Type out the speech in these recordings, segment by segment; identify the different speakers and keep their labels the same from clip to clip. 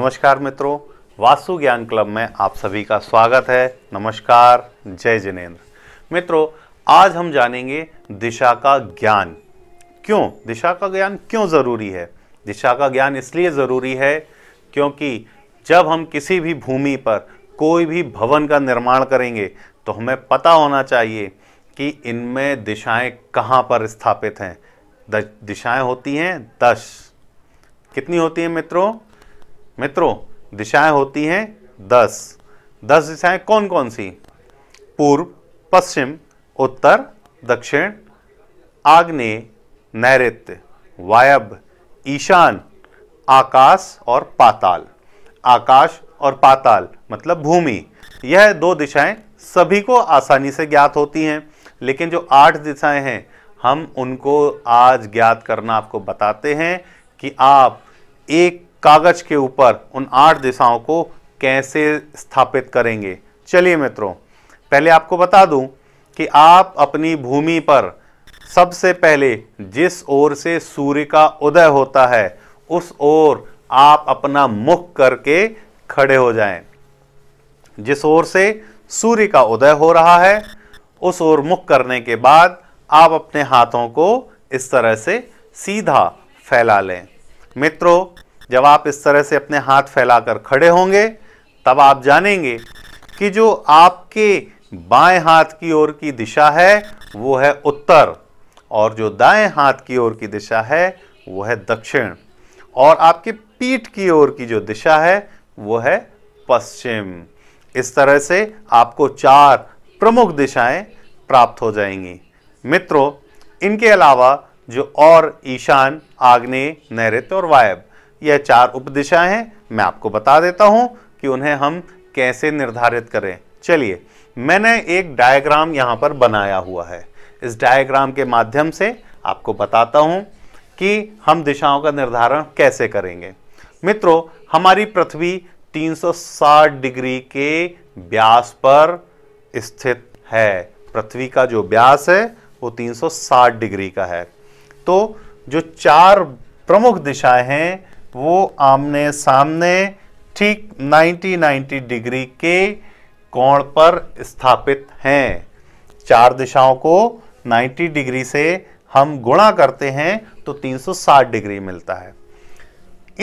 Speaker 1: नमस्कार मित्रों वास्तु ज्ञान क्लब में आप सभी का स्वागत है नमस्कार जय जिनेन्द्र मित्रों आज हम जानेंगे दिशा का ज्ञान क्यों दिशा का ज्ञान क्यों ज़रूरी है दिशा का ज्ञान इसलिए ज़रूरी है क्योंकि जब हम किसी भी भूमि पर कोई भी भवन का निर्माण करेंगे तो हमें पता होना चाहिए कि इनमें दिशाएं कहाँ पर स्थापित हैं दिशाएं होती हैं दस कितनी होती हैं मित्रों मित्रों दिशाएं होती हैं दस दस दिशाएं कौन कौन सी पूर्व पश्चिम उत्तर दक्षिण आग्नेय नैऋत्य वायव्य ईशान आकाश और पाताल आकाश और पाताल मतलब भूमि यह दो दिशाएं सभी को आसानी से ज्ञात होती हैं लेकिन जो आठ दिशाएं हैं हम उनको आज ज्ञात करना आपको बताते हैं कि आप एक कागज के ऊपर उन आठ दिशाओं को कैसे स्थापित करेंगे चलिए मित्रों पहले आपको बता दूं कि आप अपनी भूमि पर सबसे पहले जिस ओर से सूर्य का उदय होता है उस ओर आप अपना मुख करके खड़े हो जाएं। जिस ओर से सूर्य का उदय हो रहा है उस ओर मुख करने के बाद आप अपने हाथों को इस तरह से सीधा फैला लें मित्रों जब आप इस तरह से अपने हाथ फैलाकर खड़े होंगे तब आप जानेंगे कि जो आपके बाएं हाथ की ओर की दिशा है वो है उत्तर और जो दाएं हाथ की ओर की दिशा है वो है दक्षिण और आपके पीठ की ओर की जो दिशा है वो है पश्चिम इस तरह से आपको चार प्रमुख दिशाएं प्राप्त हो जाएंगी मित्रों इनके अलावा जो और ईशान आग्नेय नैऋत्य और वायब यह चार उपदिशाएं हैं मैं आपको बता देता हूं कि उन्हें हम कैसे निर्धारित करें चलिए मैंने एक डायग्राम यहाँ पर बनाया हुआ है इस डायग्राम के माध्यम से आपको बताता हूँ कि हम दिशाओं का निर्धारण कैसे करेंगे मित्रों हमारी पृथ्वी 360 डिग्री के व्यास पर स्थित है पृथ्वी का जो व्यास है वो 360 डिग्री का है तो जो चार प्रमुख दिशाएं हैं वो आमने सामने ठीक 90 90 डिग्री के कोण पर स्थापित हैं चार दिशाओं को 90 डिग्री से हम गुणा करते हैं तो 360 डिग्री मिलता है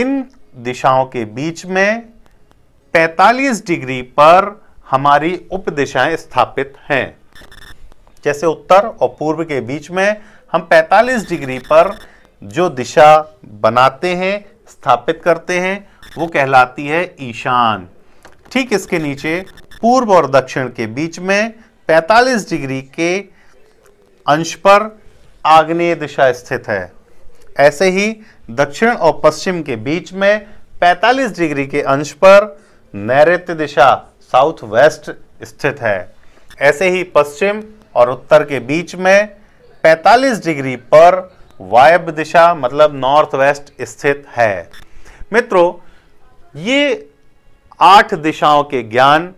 Speaker 1: इन दिशाओं के बीच में 45 डिग्री पर हमारी उपदिशाएं स्थापित हैं जैसे उत्तर और पूर्व के बीच में हम 45 डिग्री पर जो दिशा बनाते हैं स्थापित करते हैं वो कहलाती है ईशान ठीक इसके नीचे पूर्व और दक्षिण के बीच में 45 डिग्री के अंश पर आग्नेय दिशा स्थित है ऐसे ही दक्षिण और पश्चिम के बीच में 45 डिग्री के अंश पर नैऋत्य दिशा साउथ वेस्ट स्थित है ऐसे ही पश्चिम और उत्तर के बीच में 45 डिग्री पर वायव्य दिशा मतलब नॉर्थ वेस्ट स्थित है मित्रों ये आठ दिशाओं के ज्ञान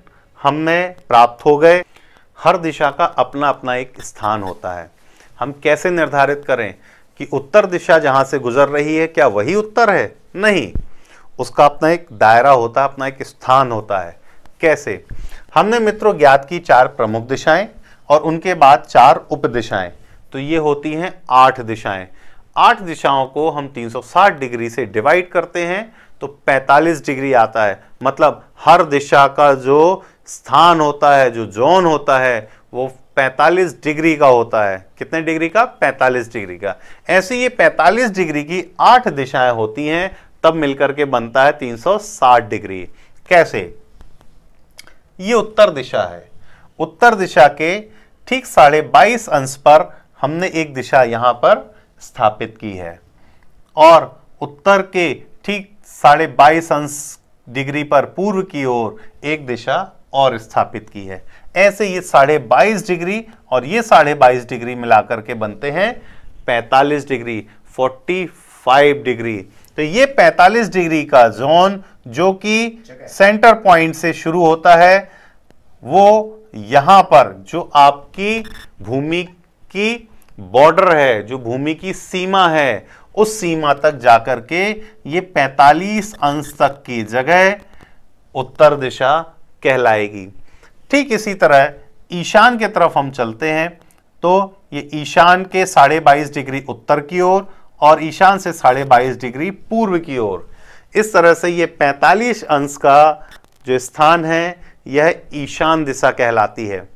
Speaker 1: हमने प्राप्त हो गए हर दिशा का अपना अपना एक स्थान होता है हम कैसे निर्धारित करें कि उत्तर दिशा जहां से गुजर रही है क्या वही उत्तर है नहीं उसका अपना एक दायरा होता है अपना एक स्थान होता है कैसे हमने मित्रों ज्ञात की चार प्रमुख दिशाएं और उनके बाद चार उप दिशाएं तो ये होती हैं आठ दिशाएं आठ दिशाओं को हम 360 डिग्री से डिवाइड करते हैं तो 45 डिग्री आता है मतलब हर दिशा का जो स्थान होता है जो जोन होता है वो 45 डिग्री का होता है कितने डिग्री का 45 डिग्री का ऐसे ये 45 डिग्री की आठ दिशाएं होती हैं तब मिलकर के बनता है 360 डिग्री कैसे ये उत्तर दिशा है उत्तर दिशा के ठीक साढ़े बाईस अंश पर हमने एक दिशा यहां पर स्थापित की है और उत्तर के ठीक साढ़े बाईस अंश डिग्री पर पूर्व की ओर एक दिशा और स्थापित की है ऐसे ये साढ़े बाईस डिग्री और ये साढ़े बाईस डिग्री मिलाकर के बनते हैं पैंतालीस डिग्री फोर्टी फाइव डिग्री तो ये पैंतालीस डिग्री का जोन जो कि सेंटर पॉइंट से शुरू होता है वो यहां पर जो आपकी भूमि की बॉर्डर है जो भूमि की सीमा है उस सीमा तक जाकर के ये 45 अंश तक की जगह उत्तर दिशा कहलाएगी ठीक इसी तरह ईशान के तरफ हम चलते हैं तो ये ईशान के साढ़े बाईस डिग्री उत्तर की ओर और, और ईशान से साढ़े बाईस डिग्री पूर्व की ओर इस तरह से ये 45 अंश का जो स्थान है यह ईशान दिशा कहलाती है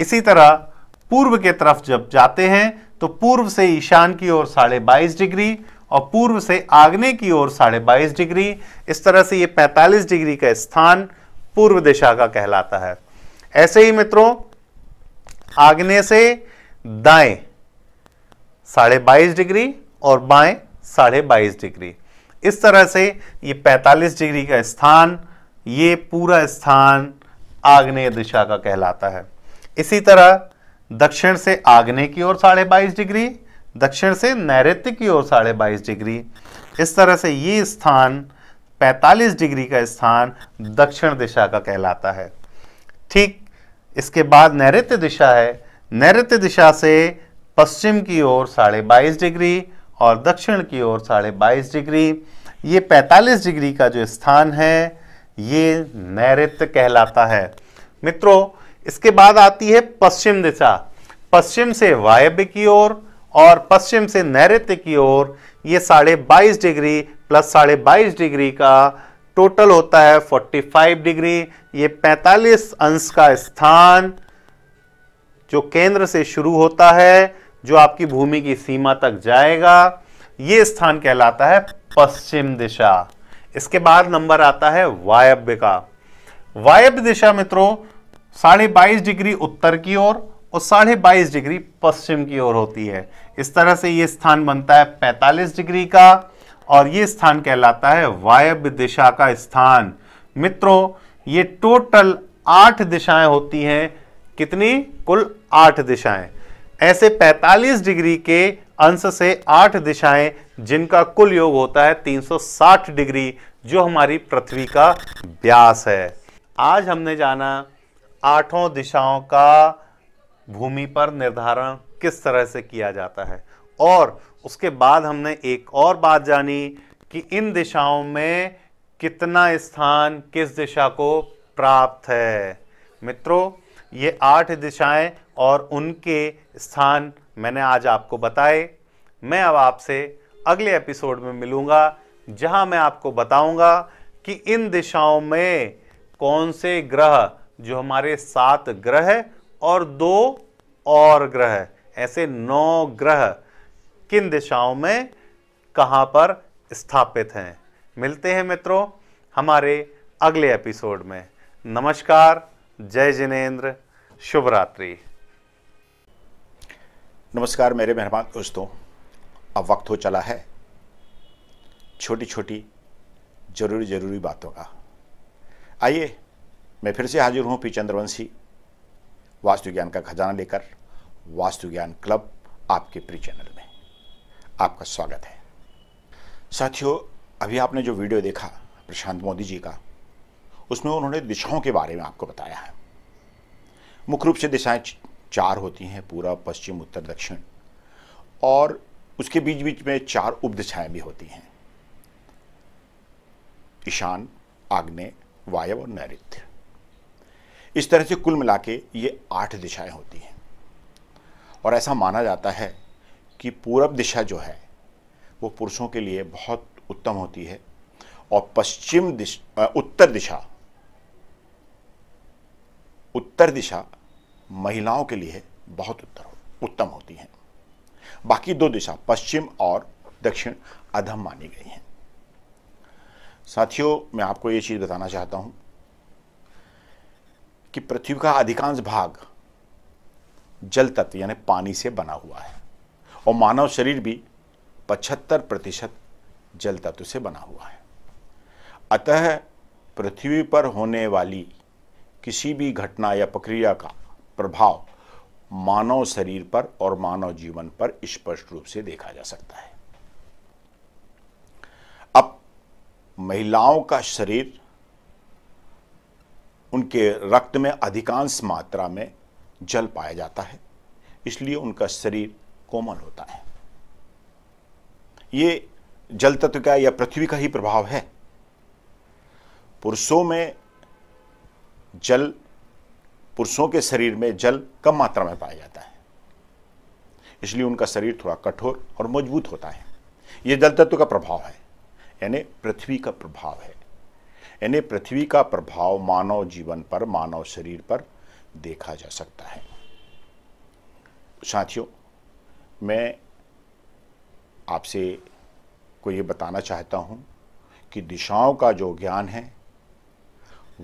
Speaker 1: इसी तरह पूर्व के तरफ जब जाते हैं तो पूर्व से ईशान की ओर साढ़े बाईस डिग्री और पूर्व से आग्ने की ओर साढ़े बाईस डिग्री इस तरह से ये पैंतालीस डिग्री का स्थान पूर्व दिशा का कहलाता है ऐसे ही मित्रों आग्ने से दाएं साढ़े बाईस डिग्री और बाएं साढ़े बाईस डिग्री इस तरह से ये 45 डिग्री का स्थान ये पूरा स्थान आग्नेय दिशा का कहलाता है इसी तरह दक्षिण से आग्ने की ओर साढ़े बाईस डिग्री दक्षिण से नैऋत्य की ओर साढ़े बाईस डिग्री इस तरह से ये स्थान 45 डिग्री का स्थान दक्षिण दिशा का कहलाता है ठीक इसके बाद नैत्य दिशा है नैत्य दिशा से पश्चिम की ओर साढ़े बाईस डिग्री और दक्षिण की ओर साढ़े बाईस डिग्री ये 45 डिग्री का जो स्थान है ये नैत्य कहलाता है मित्रों इसके बाद आती है पश्चिम दिशा पश्चिम से वायव्य की ओर और पश्चिम से नैत्य की ओर ये साढ़े बाईस डिग्री प्लस साढ़े बाईस डिग्री का टोटल होता है 45 डिग्री ये 45 अंश का स्थान जो केंद्र से शुरू होता है जो आपकी भूमि की सीमा तक जाएगा ये स्थान कहलाता है पश्चिम दिशा इसके बाद नंबर आता है वायव्य का वायव्य दिशा मित्रों साढ़े बाईस डिग्री उत्तर की ओर और साढ़े बाईस डिग्री पश्चिम की ओर होती है इस तरह से ये स्थान बनता है पैंतालीस डिग्री का और ये स्थान कहलाता है वायव्य दिशा का स्थान मित्रों ये टोटल आठ दिशाएं होती हैं कितनी कुल आठ दिशाएं ऐसे 45 डिग्री के अंश से आठ दिशाएं जिनका कुल योग होता है 360 डिग्री जो हमारी पृथ्वी का व्यास है आज हमने जाना आठों दिशाओं का भूमि पर निर्धारण किस तरह से किया जाता है और उसके बाद हमने एक और बात जानी कि इन दिशाओं में कितना स्थान किस दिशा को प्राप्त है मित्रों ये आठ दिशाएं और उनके स्थान मैंने आज आपको बताए मैं अब आपसे अगले एपिसोड में मिलूंगा जहां मैं आपको बताऊंगा कि इन दिशाओं में कौन से ग्रह जो हमारे सात ग्रह है और दो और ग्रह ऐसे नौ ग्रह किन दिशाओं में कहाँ पर स्थापित हैं मिलते हैं मित्रों हमारे अगले एपिसोड में नमस्कार जय जिनेन्द्र शुभ रात्रि नमस्कार मेरे मेहरबान दोस्तों
Speaker 2: अब वक्त हो चला है छोटी छोटी जरूरी जरूरी बातों का आइए मैं फिर से हाजिर हूँ पी चंद्रवंशी वास्तु ज्ञान का खजाना लेकर वास्तु ज्ञान क्लब आपके प्री चैनल में आपका स्वागत है साथियों अभी आपने जो वीडियो देखा प्रशांत मोदी जी का उसमें उन्होंने दिशाओं के बारे में आपको बताया है मुख्य रूप से दिशाएं चार होती हैं पूरा पश्चिम उत्तर दक्षिण और उसके बीच बीच में चार उप दिशाएं भी होती हैं ईशान आग्नेय वायव और नैऋत्य इस तरह से कुल मिला के ये आठ दिशाएं होती हैं और ऐसा माना जाता है कि पूरब दिशा जो है वो पुरुषों के लिए बहुत उत्तम होती है और पश्चिम दिशा उत्तर दिशा उत्तर दिशा महिलाओं के लिए बहुत उत्तर उत्तम होती है बाकी दो दिशा पश्चिम और दक्षिण अधम मानी गई हैं साथियों मैं आपको ये चीज़ बताना चाहता हूँ कि पृथ्वी का अधिकांश भाग जल तत्व यानी पानी से बना हुआ है और मानव शरीर भी पचहत्तर प्रतिशत जल तत्व से बना हुआ है अतः पृथ्वी पर होने वाली किसी भी घटना या प्रक्रिया का प्रभाव मानव शरीर पर और मानव जीवन पर स्पष्ट रूप से देखा जा सकता है अब महिलाओं का शरीर उनके रक्त में अधिकांश मात्रा में जल पाया जाता है इसलिए उनका शरीर कोमल होता है ये जल तत्व का या पृथ्वी का ही प्रभाव है पुरुषों में जल पुरुषों के शरीर में जल कम मात्रा में पाया जाता है इसलिए उनका शरीर थोड़ा कठोर और मजबूत होता है यह जल तत्व का प्रभाव है यानी पृथ्वी का प्रभाव है यानी पृथ्वी का प्रभाव मानव जीवन पर मानव शरीर पर देखा जा सकता है साथियों मैं आपसे को ये बताना चाहता हूँ कि दिशाओं का जो ज्ञान है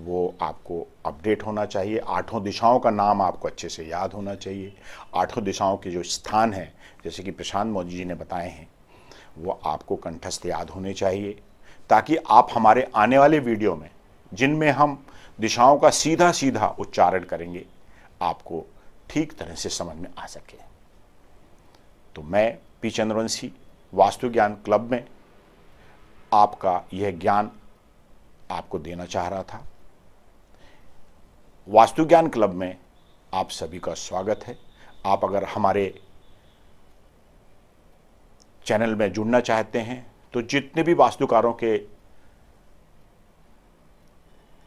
Speaker 2: वो आपको अपडेट होना चाहिए आठों दिशाओं का नाम आपको अच्छे से याद होना चाहिए आठों दिशाओं के जो स्थान हैं जैसे कि प्रशांत मोदी जी ने बताए हैं वो आपको कंठस्थ याद होने चाहिए ताकि आप हमारे आने वाले वीडियो में जिनमें हम दिशाओं का सीधा सीधा उच्चारण करेंगे आपको ठीक तरह से समझ में आ सके तो मैं पी चंद्रवंशी वास्तु ज्ञान क्लब में आपका यह ज्ञान आपको देना चाह रहा था वास्तु ज्ञान क्लब में आप सभी का स्वागत है आप अगर हमारे चैनल में जुड़ना चाहते हैं तो जितने भी वास्तुकारों के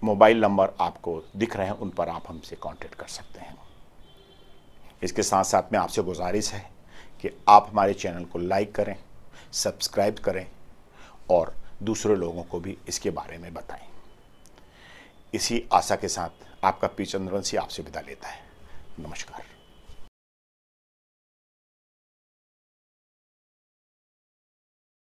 Speaker 2: मोबाइल नंबर आपको दिख रहे हैं उन पर आप हमसे कांटेक्ट कर सकते हैं इसके साथ साथ में आपसे गुजारिश है कि आप हमारे चैनल को लाइक करें सब्सक्राइब करें और दूसरे लोगों को भी इसके बारे में बताएं इसी आशा के साथ आपका पी चंद्रवंशी आपसे विदा लेता है
Speaker 1: नमस्कार